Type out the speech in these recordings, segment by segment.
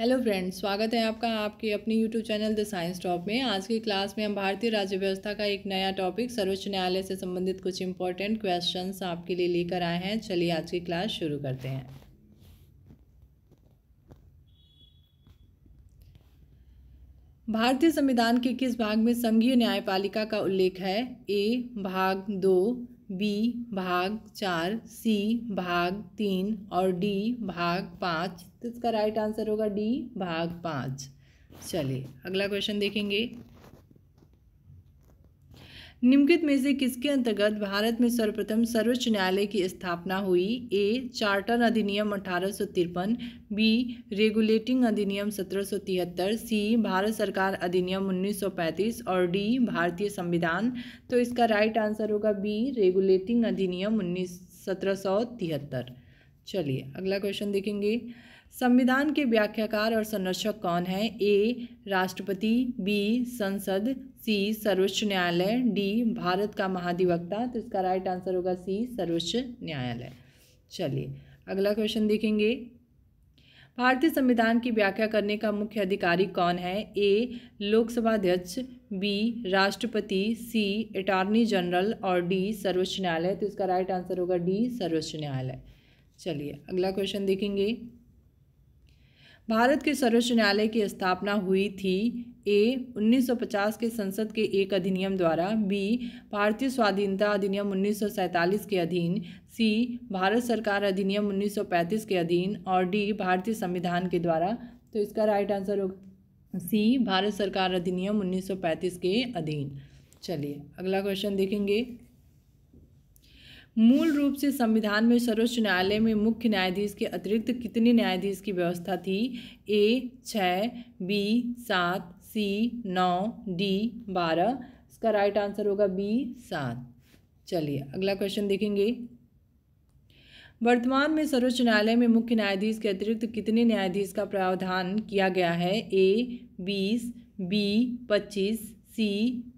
hello friends स्वागत है आपका आपके अपने YouTube channel the science top में आज की क्लास में हम भारतीय राज्य व्यवस्था का एक नया टॉपिक सर्वोच्च न्यायालय से संबंधित कुछ इंपॉर्टेंट क्वेश्चंस आपके लिए लेकर आए हैं चलिए आज की क्लास शुरू करते हैं भारतीय संविधान के किस भाग में संघीय न्यायपालिका का उल्लेख है ए भाग दो बी भाग चार सी भाग तीन और डी भाग पाँच तो इसका राइट आंसर होगा डी भाग पाँच चलिए अगला क्वेश्चन देखेंगे निम्नलिखित में से किसके अंतर्गत भारत में सर्वप्रथम सर्वोच्च न्यायालय की स्थापना हुई ए चार्टर अधिनियम अठारह बी रेगुलेटिंग अधिनियम सत्रह सी भारत सरकार अधिनियम 1935 और डी भारतीय संविधान तो इसका राइट आंसर होगा बी रेगुलेटिंग अधिनियम उन्नीस सत्रह चलिए अगला क्वेश्चन देखेंगे संविधान के व्याख्याकार और संरक्षक कौन है ए राष्ट्रपति बी संसद सी सर्वोच्च न्यायालय डी भारत का महाधिवक्ता तो इसका राइट आंसर होगा सी सर्वोच्च न्यायालय चलिए अगला क्वेश्चन देखेंगे भारतीय संविधान की व्याख्या करने का मुख्य अधिकारी कौन है ए लोकसभा अध्यक्ष बी राष्ट्रपति सी अटॉर्नी जनरल और डी सर्वोच्च न्यायालय तो इसका राइट आंसर होगा डी सर्वोच्च न्यायालय चलिए अगला क्वेश्चन देखेंगे भारत के सर्वोच्च न्यायालय की स्थापना हुई थी ए 1950 के संसद के एक अधिनियम द्वारा बी भारतीय स्वाधीनता अधिनियम 1947 के अधीन सी भारत सरकार अधिनियम 1935 के अधीन और डी भारतीय संविधान के द्वारा तो इसका राइट आंसर होगा सी भारत सरकार अधिनियम 1935 के अधीन चलिए अगला क्वेश्चन देखेंगे मूल रूप से संविधान में सर्वोच्च न्यायालय में मुख्य न्यायाधीश के अतिरिक्त कितने न्यायाधीश की व्यवस्था थी ए छः बी सात सी नौ डी बारह इसका राइट आंसर होगा बी सात चलिए अगला क्वेश्चन देखेंगे वर्तमान में सर्वोच्च न्यायालय में मुख्य न्यायाधीश के अतिरिक्त कितने न्यायाधीश का प्रावधान किया गया है ए बीस बी पच्चीस सी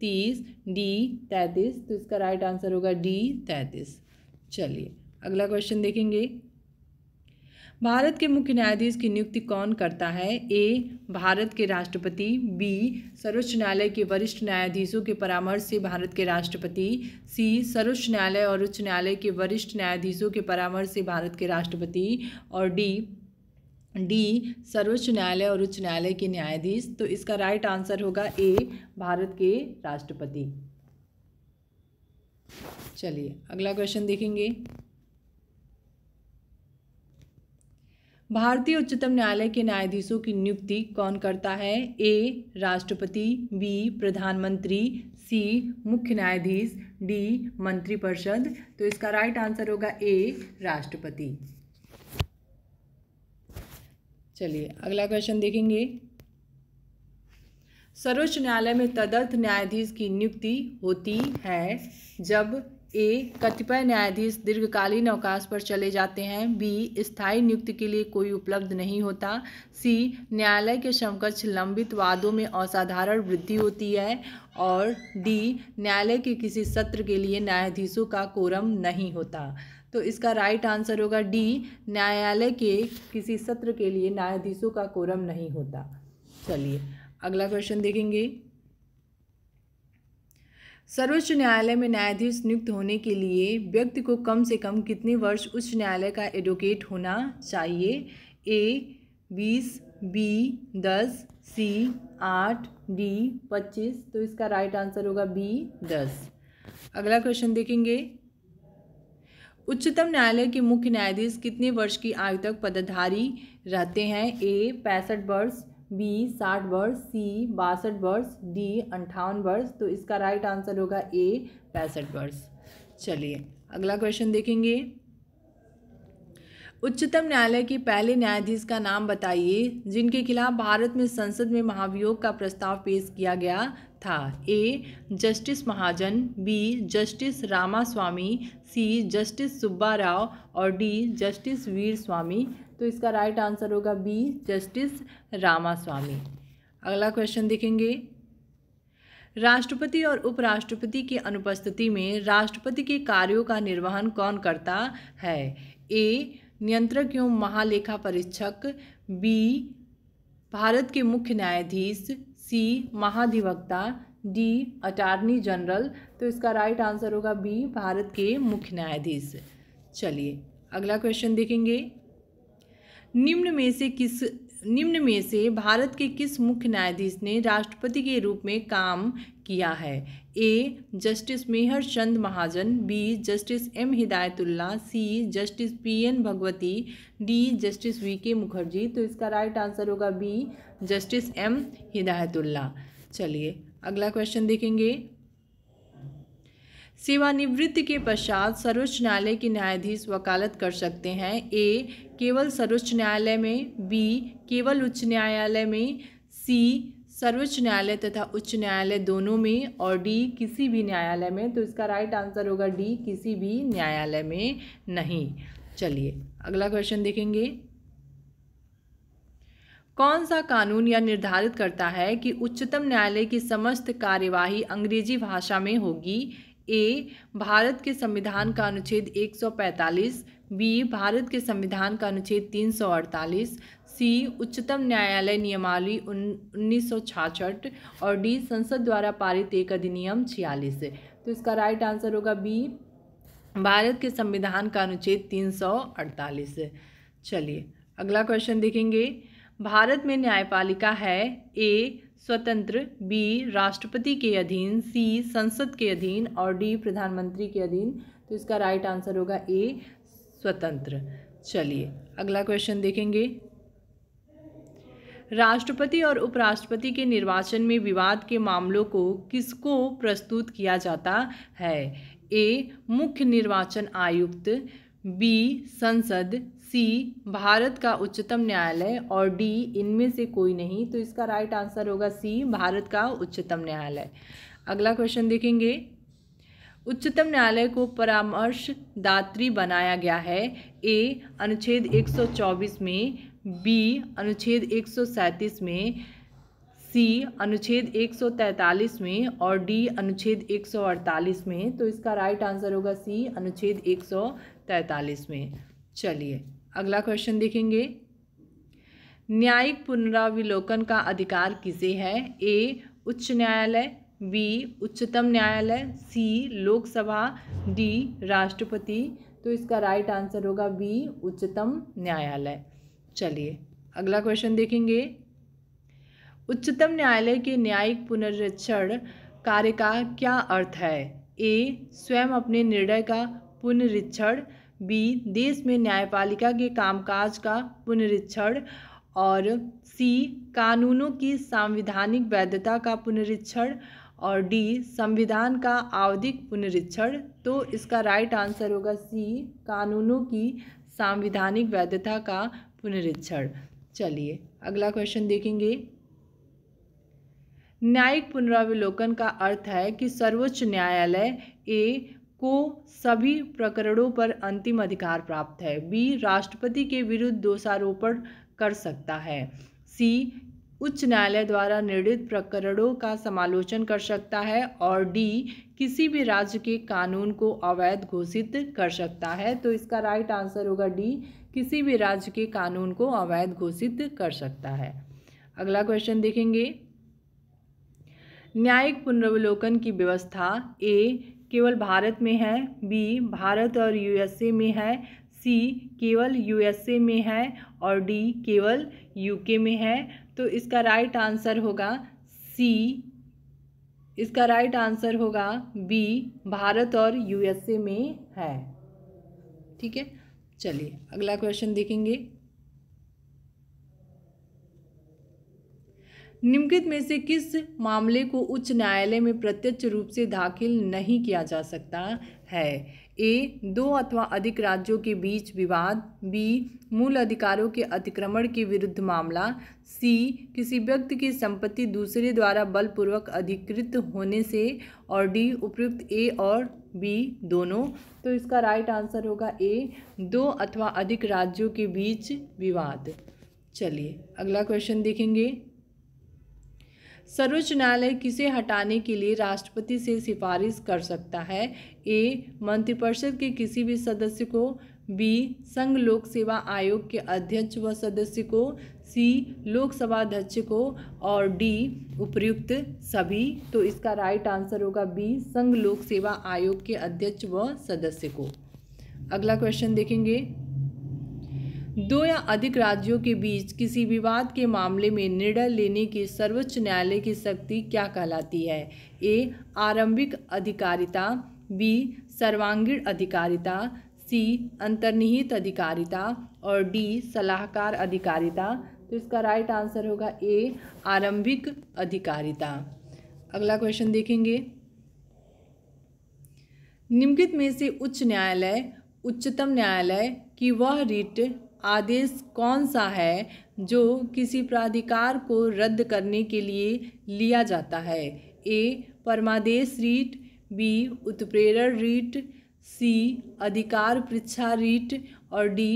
तीस डी तैंतीस तो इसका राइट आंसर होगा डी तैंतीस चलिए अगला क्वेश्चन देखेंगे भारत के मुख्य न्यायाधीश की नियुक्ति कौन करता है ए भारत के राष्ट्रपति बी सर्वोच्च न्यायालय के वरिष्ठ न्यायाधीशों के परामर्श से भारत के राष्ट्रपति सी सर्वोच्च न्यायालय और उच्च न्यायालय के वरिष्ठ न्यायाधीशों के परामर्श से भारत के राष्ट्रपति और डी डी सर्वोच्च न्यायालय और उच्च न्यायालय के न्यायाधीश तो इसका राइट आंसर होगा ए भारत के राष्ट्रपति चलिए अगला क्वेश्चन देखेंगे भारतीय उच्चतम न्यायालय के न्यायाधीशों की नियुक्ति कौन करता है ए राष्ट्रपति बी प्रधानमंत्री सी मुख्य न्यायाधीश डी मंत्रिपरिषद तो इसका राइट आंसर होगा ए राष्ट्रपति चलिए अगला क्वेश्चन देखेंगे सर्वोच्च न्यायालय में तदर्थ न्यायाधीश की नियुक्ति होती है जब ए कतिपय न्यायाधीश दीर्घकालीन अवकाश पर चले जाते हैं बी स्थायी नियुक्ति के लिए कोई उपलब्ध नहीं होता सी न्यायालय के समकक्ष लंबित वादों में असाधारण वृद्धि होती है और डी न्यायालय के किसी सत्र के लिए न्यायाधीशों का कोरम नहीं होता तो इसका राइट आंसर होगा डी न्यायालय के किसी सत्र के लिए न्यायाधीशों का कोरम नहीं होता चलिए अगला क्वेश्चन देखेंगे सर्वोच्च न्यायालय में न्यायाधीश नियुक्त होने के लिए व्यक्ति को कम से कम कितने वर्ष उच्च न्यायालय का एडवोकेट होना चाहिए ए बीस बी दस सी आठ डी पच्चीस तो इसका राइट आंसर होगा बी दस अगला क्वेश्चन देखेंगे उच्चतम न्यायालय के मुख्य न्यायाधीश कितने वर्ष की आयु तक पदाधारी रहते हैं ए पैंसठ वर्ष बी साठ वर्ष सी बासठ वर्ष डी अंठावन वर्ष तो इसका राइट आंसर होगा ए पैंसठ वर्ष चलिए अगला क्वेश्चन देखेंगे उच्चतम न्यायालय के पहले न्यायाधीश का नाम बताइए जिनके खिलाफ भारत में संसद में महाभियोग का प्रस्ताव पेश किया गया था A justice Mahajan B justice Ramaswamy C justice Subba Rao और डी जस्टिस वीर स्वामी तो इसका राइट आंसर होगा बी जस्टिस रामास्वामी अगला क्वेश्चन देखेंगे राष्ट्रपति और उपराष्ट्रपति की अनुपस्थिति में राष्ट्रपति के कार्यों का निर्वहन कौन करता है ए नियंत्रक एवं महालेखा परीक्षक बी भारत के मुख्य न्यायाधीश सी महाधिवक्ता डी अटार्नी जनरल तो इसका राइट आंसर होगा बी भारत के मुख्य न्यायाधीश चलिए अगला क्वेश्चन देखेंगे निम्न में से किस निम्न में से भारत के किस मुख्य न्यायाधीश ने राष्ट्रपति के रूप में काम किया है A justice Mehr Chand Mahajan B justice M Hidayatullah C justice P N Bhagwati D justice V K Mukherjee तो इसका राइट आंसर होगा बी जस्टिस एम हिदायतुल्ला चलिए अगला क्वेश्चन देखेंगे सेवानिवृत्ति के पश्चात सर्वोच्च न्यायालय के न्यायाधीश वकालत कर सकते हैं ए केवल सर्वोच्च न्यायालय में बी केवल उच्च न्यायालय में सी सर्वोच्च न्यायालय तथा उच्च न्यायालय दोनों में और डी किसी भी न्यायालय में तो इसका राइट आंसर होगा डी किसी भी न्यायालय में नहीं चलिए अगला क्वेश्चन देखेंगे कौन सा कानून यह निर्धारित करता है कि उच्चतम न्यायालय की समस्त कार्यवाही अंग्रेजी भाषा में होगी ए भारत के संविधान का अनुच्छेद 145 बी भारत के संविधान का अनुच्छेद 348 सी उच्चतम न्यायालय नियमावली उन्नीस और डी संसद द्वारा पारित एक अधिनियम छियालीस तो इसका राइट आंसर होगा बी भारत के संविधान का अनुच्छेद 348 चलिए अगला क्वेश्चन देखेंगे भारत में न्यायपालिका है ए स्वतंत्र बी राष्ट्रपति के अधीन सी संसद के अधीन और डी प्रधानमंत्री के अधीन तो इसका राइट आंसर होगा ए स्वतंत्र चलिए अगला क्वेश्चन देखेंगे राष्ट्रपति और उपराष्ट्रपति के निर्वाचन में विवाद के मामलों को किसको प्रस्तुत किया जाता है ए मुख्य निर्वाचन आयुक्त बी संसद सी भारत का उच्चतम न्यायालय और डी इनमें से कोई नहीं तो इसका राइट आंसर होगा सी भारत का उच्चतम न्यायालय अगला क्वेश्चन देखेंगे उच्चतम न्यायालय को परामर्शदात्री बनाया गया है ए अनुच्छेद 124 में बी अनुच्छेद 137 में सी अनुच्छेद 143 में और डी अनुच्छेद 148 में तो इसका राइट आंसर होगा सी अनुच्छेद तैतालीस में चलिए अगला क्वेश्चन देखेंगे न्यायिक पुनराविलोकन का अधिकार किसे है ए उच्च न्यायालय बी उच्चतम न्यायालय सी लोकसभा डी राष्ट्रपति तो इसका राइट आंसर होगा बी उच्चतम न्यायालय चलिए अगला क्वेश्चन देखेंगे उच्चतम न्यायालय के न्यायिक पुनरीक्षण कार्य का क्या अर्थ है ए स्वयं अपने निर्णय का पुनरीक्षण बी देश में न्यायपालिका के कामकाज का पुनरीक्षण और सी कानूनों की संविधानिक वैधता का पुनरीक्षण और डी संविधान का आवधिक पुनरीक्षण तो इसका राइट आंसर होगा सी कानूनों की संविधानिक वैधता का पुनरीक्षण चलिए अगला क्वेश्चन देखेंगे न्यायिक पुनरावलोकन का अर्थ है कि सर्वोच्च न्यायालय ए को सभी प्रकरणों पर अंतिम अधिकार प्राप्त है बी राष्ट्रपति के विरुद्ध दोषारोपण कर सकता है सी उच्च न्यायालय द्वारा निर्णित प्रकरणों का समालोचन कर सकता है और डी किसी भी राज्य के कानून को अवैध घोषित कर सकता है तो इसका राइट आंसर होगा डी किसी भी राज्य के कानून को अवैध घोषित कर सकता है अगला क्वेश्चन देखेंगे न्यायिक पुनर्वलोकन की व्यवस्था ए केवल भारत में है बी भारत और यूएसए में है सी केवल यूएसए में है और डी केवल यूके में है तो इसका राइट आंसर होगा सी इसका राइट आंसर होगा बी भारत और यूएसए में है ठीक है चलिए अगला क्वेश्चन देखेंगे निम्नलिखित में से किस मामले को उच्च न्यायालय में प्रत्यक्ष रूप से दाखिल नहीं किया जा सकता है ए दो अथवा अधिक राज्यों के बीच विवाद बी मूल अधिकारों के अतिक्रमण के विरुद्ध मामला सी किसी व्यक्ति की संपत्ति दूसरे द्वारा बलपूर्वक अधिकृत होने से और डी उपयुक्त ए और बी दोनों तो इसका राइट आंसर होगा ए दो अथवा अधिक राज्यों के बीच विवाद चलिए अगला क्वेश्चन देखेंगे सर्वोच्च न्यायालय किसे हटाने के लिए राष्ट्रपति से सिफारिश कर सकता है ए मंत्रिपरिषद के किसी भी सदस्य को बी संघ लोक सेवा आयोग के अध्यक्ष व सदस्य को सी लोकसभा अध्यक्ष को और डी उपयुक्त सभी तो इसका राइट आंसर होगा बी संघ लोक सेवा आयोग के अध्यक्ष व सदस्य को अगला क्वेश्चन देखेंगे दो या अधिक राज्यों के बीच किसी विवाद के मामले में निर्णय लेने की सर्वोच्च न्यायालय की शक्ति क्या कहलाती है ए आरंभिक अधिकारिता बी सर्वांगीण अधिकारिता सी अंतर्निहित अधिकारिता और डी सलाहकार अधिकारिता तो इसका राइट आंसर होगा ए आरंभिक अधिकारिता अगला क्वेश्चन देखेंगे निम्नलिखित में से उच्च न्यायालय उच्चतम न्यायालय की वह रिट आदेश कौन सा है जो किसी प्राधिकार को रद्द करने के लिए लिया जाता है ए परमादेश रीट बी उत्प्रेरण रीट सी अधिकार पृछा रीट और डी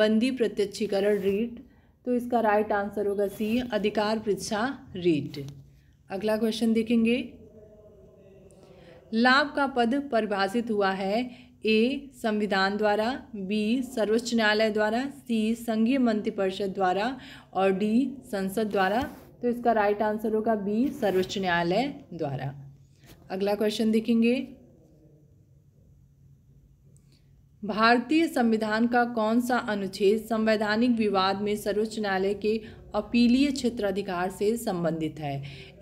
बंदी प्रत्यक्षीकरण रीट तो इसका राइट आंसर होगा सी अधिकार पृछा रीट अगला क्वेश्चन देखेंगे लाभ का पद परिभाषित हुआ है ए संविधान द्वारा बी सर्वोच्च न्यायालय द्वारा सी संघीय मंत्रिपरिषद द्वारा और डी संसद द्वारा तो इसका राइट आंसर होगा बी सर्वोच्च न्यायालय द्वारा अगला क्वेश्चन देखेंगे भारतीय संविधान का कौन सा अनुच्छेद संवैधानिक विवाद में सर्वोच्च न्यायालय के अपीलीय क्षेत्राधिकार से संबंधित है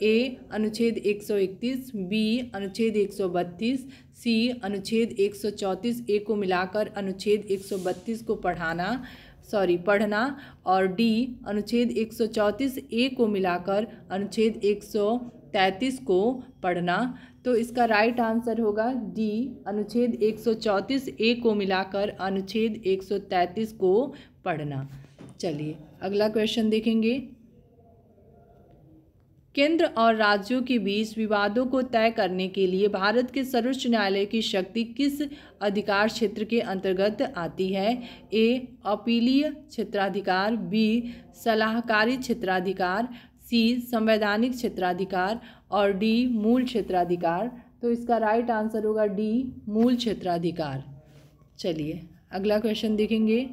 ए अनुच्छेद 131 बी अनुच्छेद 132 सी अनुच्छेद 134 ए को मिलाकर अनुच्छेद 132 को पढ़ाना सॉरी पढ़ना और डी अनुच्छेद 134 ए को मिलाकर अनुच्छेद 133 को पढ़ना तो इसका राइट आंसर होगा डी अनुच्छेद 134 ए को मिलाकर अनुच्छेद 133 को पढ़ना चलिए अगला क्वेश्चन देखेंगे केंद्र और राज्यों के बीच विवादों को तय करने के लिए भारत के सर्वोच्च न्यायालय की शक्ति किस अधिकार क्षेत्र के अंतर्गत आती है ए अपीलीय क्षेत्राधिकार बी सलाहकारी क्षेत्राधिकार सी संवैधानिक क्षेत्राधिकार और डी मूल क्षेत्राधिकार तो इसका राइट आंसर होगा डी मूल क्षेत्राधिकार चलिए अगला क्वेश्चन देखेंगे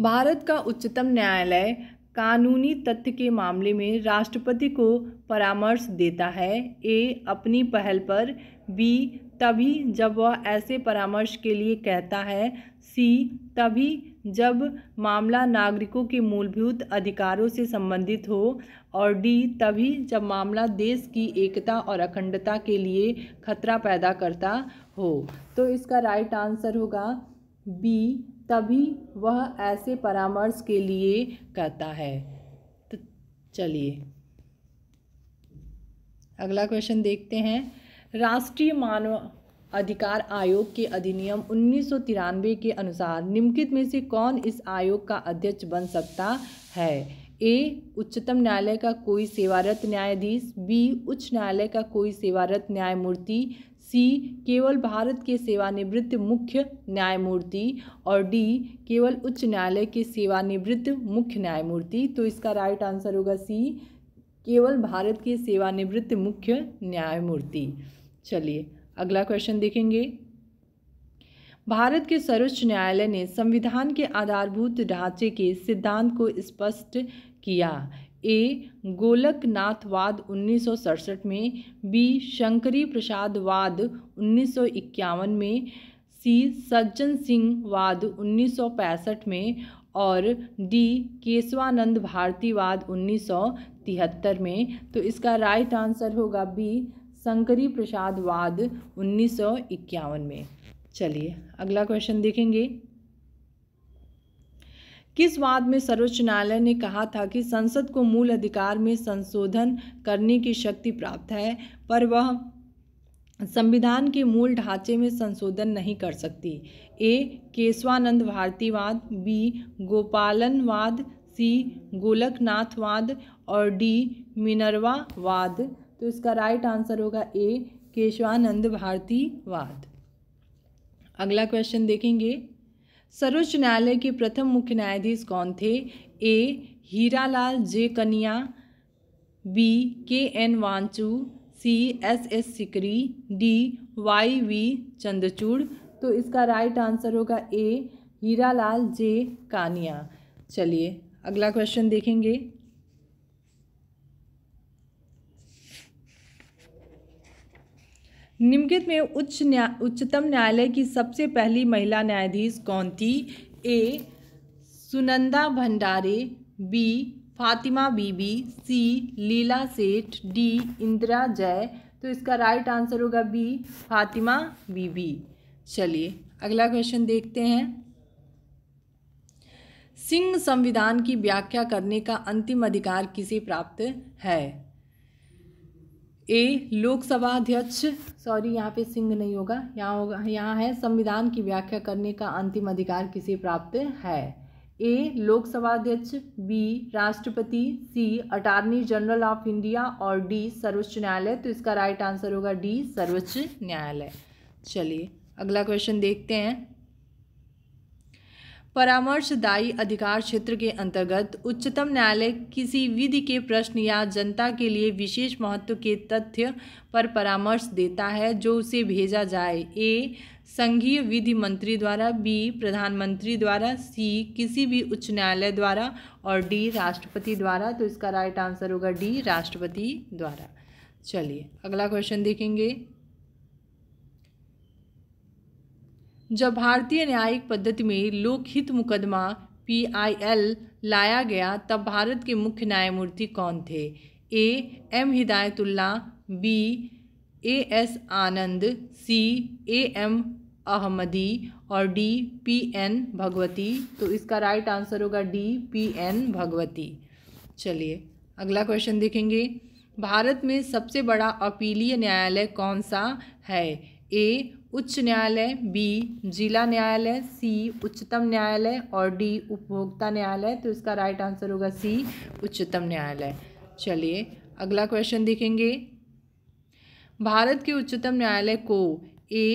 भारत का उच्चतम न्यायालय कानूनी तथ्य के मामले में राष्ट्रपति को परामर्श देता है ए अपनी पहल पर बी तभी जब वह ऐसे परामर्श के लिए कहता है सी तभी जब मामला नागरिकों के मूलभूत अधिकारों से संबंधित हो और डी तभी जब मामला देश की एकता और अखंडता के लिए खतरा पैदा करता हो तो इसका राइट आंसर होगा बी तभी वह ऐसे परामर्श के लिए कहता है तो चलिए अगला क्वेश्चन देखते हैं राष्ट्रीय मानव अधिकार आयोग के अधिनियम उन्नीस के अनुसार निम्नलिखित में से कौन इस आयोग का अध्यक्ष बन सकता है ए उच्चतम न्यायालय का कोई सेवारत न्यायाधीश बी उच्च न्यायालय का कोई सेवारत न्यायमूर्ति सी केवल भारत के सेवानिवृत्त मुख्य न्यायमूर्ति और डी केवल उच्च न्यायालय के सेवानिवृत्त मुख्य न्यायमूर्ति तो इसका राइट आंसर होगा सी केवल भारत के सेवानिवृत्त मुख्य न्यायमूर्ति चलिए अगला क्वेश्चन देखेंगे भारत के सर्वोच्च न्यायालय ने संविधान के आधारभूत ढांचे के सिद्धांत को स्पष्ट किया ए गोलकनाथवाद उन्नीस में बी शंकरी प्रसादवाद उन्नीस में सी सज्जन सिंह वाद उन्नीस में और डी केशवानंद भारतीवाद उन्नीस में तो इसका राइट आंसर होगा बी शंकरी प्रसाद वाद उन्नीस में चलिए अगला क्वेश्चन देखेंगे किस वाद में सर्वोच्च न्यायालय ने कहा था कि संसद को मूल अधिकार में संशोधन करने की शक्ति प्राप्त है पर वह संविधान के मूल ढांचे में संशोधन नहीं कर सकती ए केशवानंद भारतीवाद बी गोपालनवाद सी गोलकनाथवाद और डी मिनरवावाद तो इसका राइट आंसर होगा ए केशवानंद भारतीवाद अगला क्वेश्चन देखेंगे सर्वोच्च न्यायालय के प्रथम मुख्य न्यायाधीश कौन थे ए हीरालाल जे Kania B K N Wanchoo C S S Sikri D Y V Chandrachud तो इसका राइट आंसर होगा ए हीरालाल जे कानिया चलिए अगला क्वेश्चन देखेंगे निम्नलिखित में उच्च न्या उच्चतम न्यायालय की सबसे पहली महिला न्यायाधीश कौन थी ए सुनंदा भंडारे बी फातिमा बीबी सी लीला सेठ डी इंदिरा जय तो इसका राइट आंसर होगा बी फातिमा बीबी चलिए अगला क्वेश्चन देखते हैं सिंह संविधान की व्याख्या करने का अंतिम अधिकार किसे प्राप्त है ए लोकसभा अध्यक्ष सॉरी यहाँ पे सिंह नहीं होगा यहाँ होगा यहाँ है संविधान की व्याख्या करने का अंतिम अधिकार किसे प्राप्त है ए लोकसभा अध्यक्ष बी राष्ट्रपति C attorney general of India और डी सर्वोच्च न्यायालय तो इसका राइट आंसर होगा डी सर्वोच्च न्यायालय चलिए अगला क्वेश्चन देखते हैं परामर्शदायी अधिकार क्षेत्र के अंतर्गत उच्चतम न्यायालय किसी विधि के प्रश्न या जनता के लिए विशेष महत्व के तथ्य पर परामर्श देता है जो उसे भेजा जाए ए संघीय विधि मंत्री द्वारा बी प्रधानमंत्री द्वारा सी किसी भी उच्च न्यायालय द्वारा और डी राष्ट्रपति द्वारा तो इसका राइट आंसर होगा डी राष्ट्रपति द्वारा चलिए अगला क्वेश्चन देखेंगे जब भारतीय न्यायिक पद्धति में लोकहित मुकदमा पी आई एल लाया गया तब भारत के मुख्य न्यायमूर्ति कौन थे A M Hidayatullah B A S Anand C A M Ahmadi और डी पी एन भगवती तो इसका राइट आंसर होगा डी पी एन भगवती चलिए अगला क्वेश्चन देखेंगे भारत में सबसे बड़ा अपीलीय न्यायालय कौन सा है ए उच्च न्यायालय बी जिला न्यायालय सी उच्चतम न्यायालय और डी उपभोक्ता न्यायालय तो इसका राइट आंसर होगा सी उच्चतम न्यायालय चलिए अगला क्वेश्चन देखेंगे भारत के उच्चतम न्यायालय को ए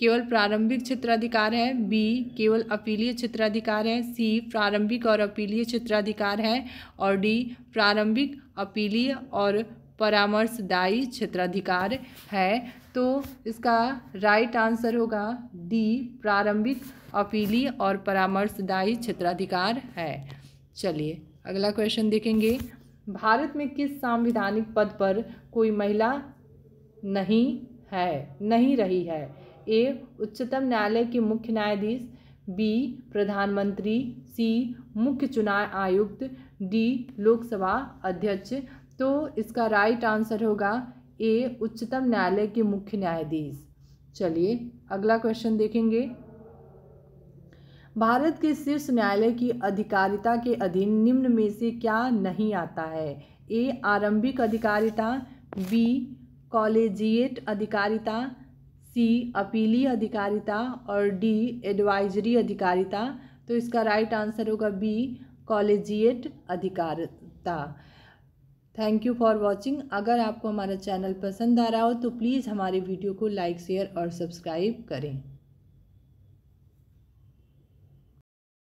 केवल प्रारंभिक क्षेत्राधिकार है बी केवल अपीलीय क्षेत्राधिकार है सी प्रारंभिक और अपीलीय क्षेत्राधिकार है और डी प्रारंभिक अपीलीय और परामर्शदायी क्षेत्राधिकार है तो इसका राइट आंसर होगा डी प्रारंभिक अपीली और परामर्शदायी क्षेत्राधिकार है चलिए अगला क्वेश्चन देखेंगे भारत में किस संविधानिक पद पर कोई महिला नहीं है नहीं रही है ए उच्चतम न्यायालय के मुख्य न्यायाधीश बी प्रधानमंत्री सी मुख्य चुनाव आयुक्त डी लोकसभा अध्यक्ष तो इसका राइट आंसर होगा ए उच्चतम न्यायालय के मुख्य न्यायाधीश चलिए अगला क्वेश्चन देखेंगे भारत के शीर्ष न्यायालय की अधिकारिता के अधीन निम्न में से क्या नहीं आता है ए आरंभिक अधिकारिता बी कॉलेजिएट अधिकारिता सी अपीलीय अधिकारिता और डी एडवाइजरी अधिकारिता तो इसका राइट आंसर होगा बी कॉलेजिएट अधिकारिता थैंक यू फॉर वॉचिंग अगर आपको हमारा चैनल पसंद आ रहा हो तो प्लीज़ हमारे वीडियो को लाइक शेयर और सब्सक्राइब करें